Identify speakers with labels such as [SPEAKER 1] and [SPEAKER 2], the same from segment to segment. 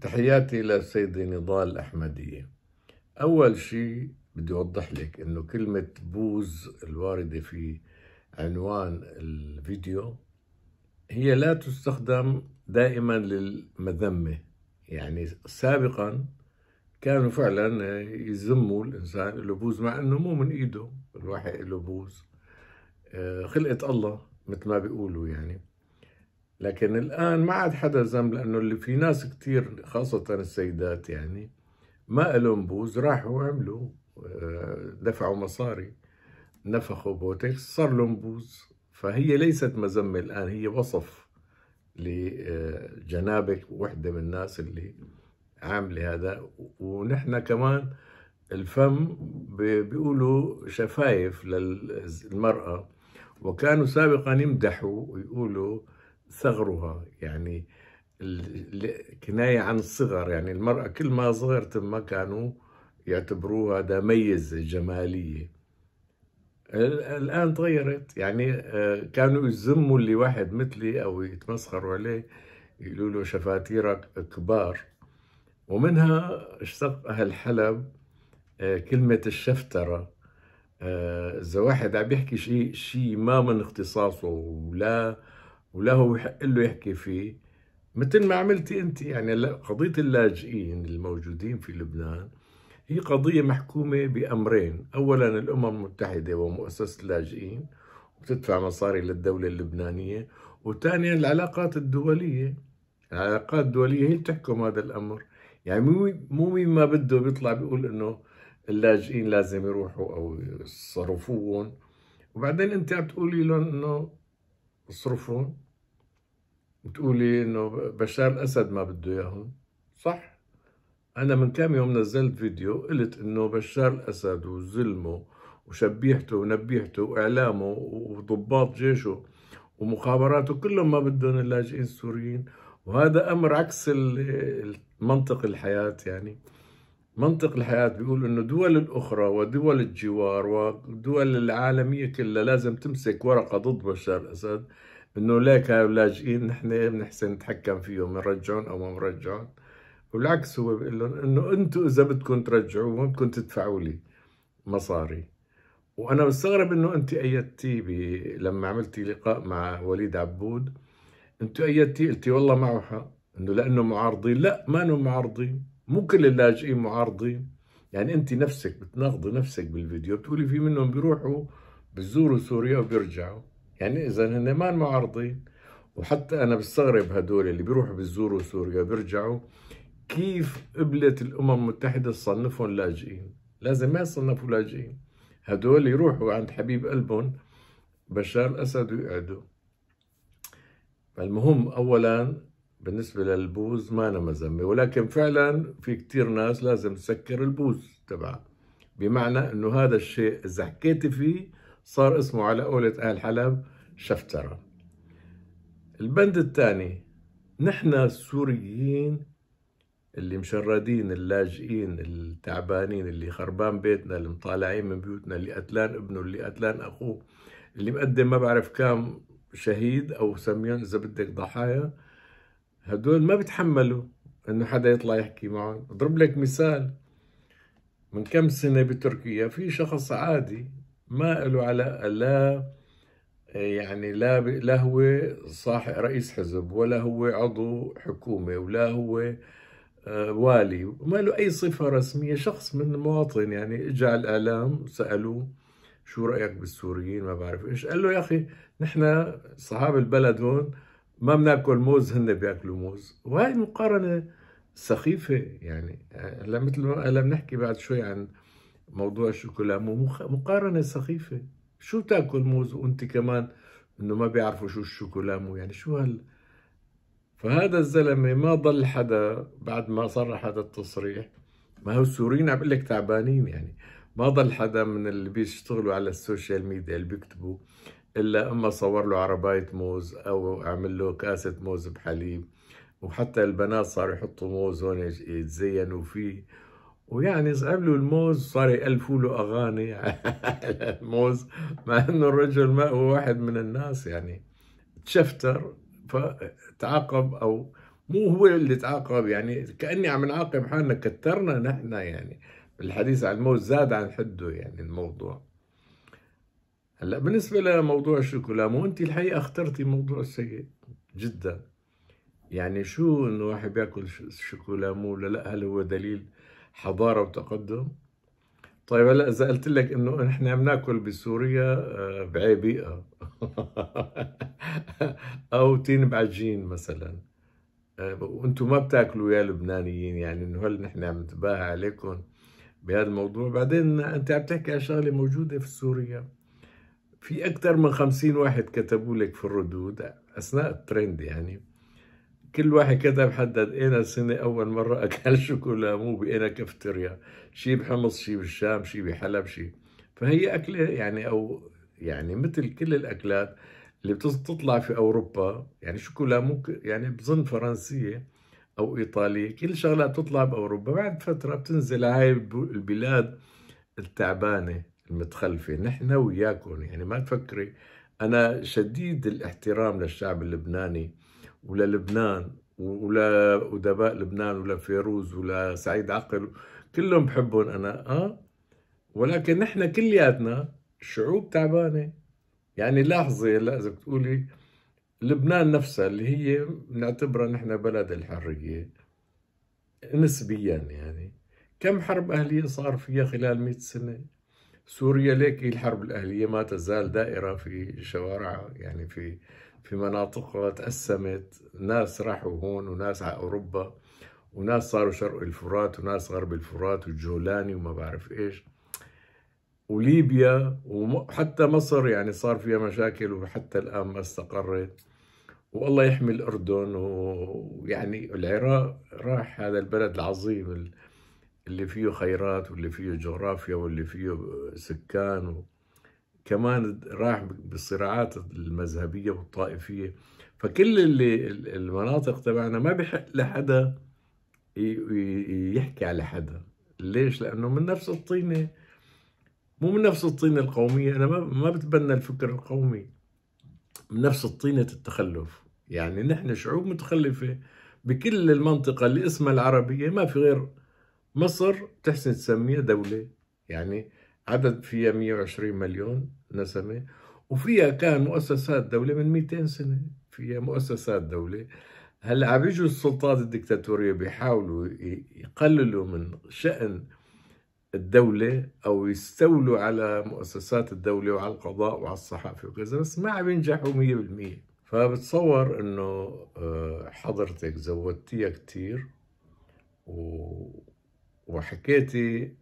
[SPEAKER 1] تحياتي للسيدة نضال الأحمدية أول شيء بدي أوضح لك إنه كلمة بوز الواردة في عنوان الفيديو هي لا تستخدم دائما للمذمة يعني سابقا كانوا فعلا يذموا الانسان اللي بوز مع انه مو من ايده الواحد له آه، بوز خلقه الله مثل ما بيقولوا يعني لكن الان ما عاد حدا ذم لانه اللي في ناس كثير خاصه السيدات يعني ما لهم بوز راحوا عملوا آه، دفعوا مصاري نفخوا بوتكس صار لهم بوز فهي ليست مذمه الان هي وصف لجنابك وحده من الناس اللي عاملة هذا ونحن كمان الفم بيقولوا شفايف للمرأة وكانوا سابقا يمدحوا ويقولوا ثغرها يعني الكناية عن الصغر يعني المرأة كل ما صغر ما كانوا يعتبروها هذا ميزة جمالية الآن تغيرت يعني آه، كانوا يذموا اللي واحد مثلي أو يتمسخروا عليه يقولوا له شفاتيرك كبار ومنها اشتق أهل حلب آه، كلمة الشفترة آه، إذا واحد عم يحكي شيء شيء ما من اختصاصه ولا ولا هو يحق له يحكي فيه مثل ما عملتي أنت يعني قضية اللاجئين الموجودين في لبنان هي قضية محكومة بأمرين أولا الأمم المتحدة ومؤسسة اللاجئين وبتدفع مصاري للدولة اللبنانية وثانيا العلاقات الدولية العلاقات الدولية هي اللي بتحكم هذا الأمر يعني مو مو مين ما بده بيطلع بيقول انه اللاجئين لازم يروحوا او يصرفوهم وبعدين انت عم تقولي لهم انه اصرفهم بتقولي انه بشار الاسد ما بده اياهم صح انا من كام يوم نزلت فيديو قلت انه بشار الاسد وظلمه وشبيحته ونبيحته واعلامه وضباط جيشه ومخابراته كلهم ما بدهم اللاجئين السوريين وهذا امر عكس منطق الحياة يعني منطق الحياة بيقول أنه دول الأخرى ودول الجوار ودول العالمية كلها لازم تمسك ورقة ضد بشار الأسد أنه ليك هاي اللاجئين نحن إيه بنحسن نتحكم فيهم بنرجعهم أو ما بنرجعهم والعكس هو بيقول لهم أنه أنتم إذا بدكم ترجعوهم بدكم تدفعوا لي مصاري وأنا بستغرب أنه أنت أيدتي لما عملتي لقاء مع وليد عبود أنت أيدتي قلتي والله معه حق انه لانه معارضين لا ما معارضين مو كل اللاجئين معارضين يعني انت نفسك بتناقضي نفسك بالفيديو بتقولي في منهم بيروحوا بزوروا سوريا وبيرجعوا يعني اذا هن ما معارضين وحتى انا بستغرب هدول اللي بيروحوا بزوروا سوريا وبيرجعوا كيف قبلت الامم المتحده تصنفهم لاجئين لازم ما يصنفوا لاجئين هدول يروحوا عند حبيب قلبهم بشار الاسد ويقعدوا فالمهم اولا بالنسبة للبوز ما أنا مذمة ولكن فعلا في كتير ناس لازم تسكر البوز تبعها بمعنى أنه هذا الشيء إذا حكيت فيه صار اسمه على قولة أهل حلب شفترة البند الثاني نحن السوريين اللي مشردين اللاجئين التعبانين اللي خربان بيتنا اللي مطالعين من بيوتنا اللي قتلان ابنه اللي قتلان أخوه اللي مقدم ما بعرف كام شهيد أو سميان إذا بدك ضحايا هدول ما بتحملوا انه حدا يطلع يحكي معهم اضرب لك مثال من كم سنة بتركيا في شخص عادي ما له علاقة لا يعني لا لا هو صاحب رئيس حزب ولا هو عضو حكومة ولا هو آه، والي ما له أي صفة رسمية شخص من مواطن يعني اجى على الإعلام سألوه شو رأيك بالسوريين ما بعرف إيش قال له يا أخي نحن صحاب البلد هون ما بناكل موز هن بياكلوا موز وهي مقارنه سخيفه يعني هلا مثل هلا بنحكي بعد شوي عن موضوع الشوكولا مقارنه سخيفه شو تاكل موز وانت كمان انه ما بيعرفوا شو الشوكولا يعني شو هال فهذا الزلمه ما ضل حدا بعد ما صرح هذا التصريح ما هو السوريين عم بقول لك تعبانين يعني ما ضل حدا من اللي بيشتغلوا على السوشيال ميديا اللي بيكتبوا الا اما صور له عربايه موز او اعمل له كاسه موز بحليب وحتى البنات صاروا يحطوا موز هون يتزينوا فيه ويعني عملوا الموز صار يألفوا له أغاني على الموز مع أنه الرجل ما هو واحد من الناس يعني تشفتر فتعاقب أو مو هو اللي تعاقب يعني كأني عم نعاقب حالنا كترنا نحن يعني الحديث عن الموز زاد عن حده يعني الموضوع هلا بالنسبه لموضوع الشوكولا مو انت الحقيقه اخترتي موضوع سيء جدا يعني شو انه واحد بياكل مو ولا لا هل هو دليل حضاره وتقدم طيب هلا اذا قلت لك انه نحن عم ناكل بسوريا آه، بعي بيئه او تين بعجين مثلا آه، وانتم ما بتاكلوا يا لبنانيين يعني انه هل نحن عم نتباهى عليكم بهذا الموضوع بعدين انت عم تحكي عن شغله موجوده في سوريا في أكثر من خمسين واحد كتبوا لك في الردود أثناء الترند يعني كل واحد كتب حدد أنا سنة أول مرة أكل شوكولا مو بأنا كافتريا شي بحمص شي بالشام شي بحلب شي فهي أكلة يعني أو يعني مثل كل الأكلات اللي بتطلع في أوروبا يعني شوكولا مو يعني بظن فرنسية أو إيطالية كل شغلة بتطلع بأوروبا بعد فترة بتنزل هاي البلاد التعبانة المتخلفة نحن وياكم يعني ما تفكري أنا شديد الاحترام للشعب اللبناني وللبنان ولأدباء لبنان ولفيروز ولسعيد عقل كلهم بحبهم أنا أه ولكن نحن كلياتنا شعوب تعبانة يعني لاحظي هلا إذا بتقولي لبنان نفسها اللي هي بنعتبرها نحن بلد الحرية نسبيا يعني كم حرب أهلية صار فيها خلال 100 سنة سوريا ليك إيه الحرب الأهلية ما تزال دائرة في شوارعها يعني في في مناطقها تقسمت ناس راحوا هون وناس على أوروبا وناس صاروا شرق الفرات وناس غرب الفرات والجولاني وما بعرف إيش وليبيا وحتى مصر يعني صار فيها مشاكل وحتى الآن ما استقرت والله يحمي الأردن ويعني العراق راح هذا البلد العظيم اللي فيه خيرات واللي فيه جغرافيا واللي فيه آه، سكان و... كمان راح بالصراعات المذهبية والطائفية فكل اللي المناطق تبعنا ما بحق لحدا يحكي على حدا ليش؟ لأنه من نفس الطينة مو من نفس الطينة القومية أنا ما بتبنى الفكر القومي من نفس الطينة التخلف يعني نحن شعوب متخلفة بكل المنطقة اللي اسمها العربية ما في غير مصر تحسن تسميها دولة يعني عدد فيها 120 مليون نسمة وفيها كان مؤسسات دولة من 200 سنة فيها مؤسسات دولة هلا عم يجوا السلطات الدكتاتورية بيحاولوا يقللوا من شأن الدولة أو يستولوا على مؤسسات الدولة وعلى القضاء وعلى الصحافة وكذا بس ما عم ينجحوا 100% فبتصور إنه آه، حضرتك زودتيها كثير و وحكيتي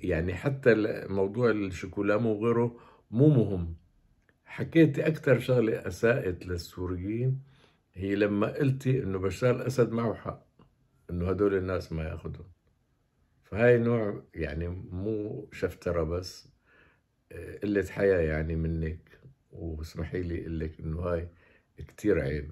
[SPEAKER 1] يعني حتى موضوع الشوكولامو وغيره مو مهم حكيتي أكثر شغلة أساءت للسوريين هي لما قلتي إنه بشار الأسد معه حق إنه هدول الناس ما ياخذهم فهاي نوع يعني مو شفترة بس آه، قلة حياة يعني منك واسمحي لي أقول لك إنه هاي كتير عيب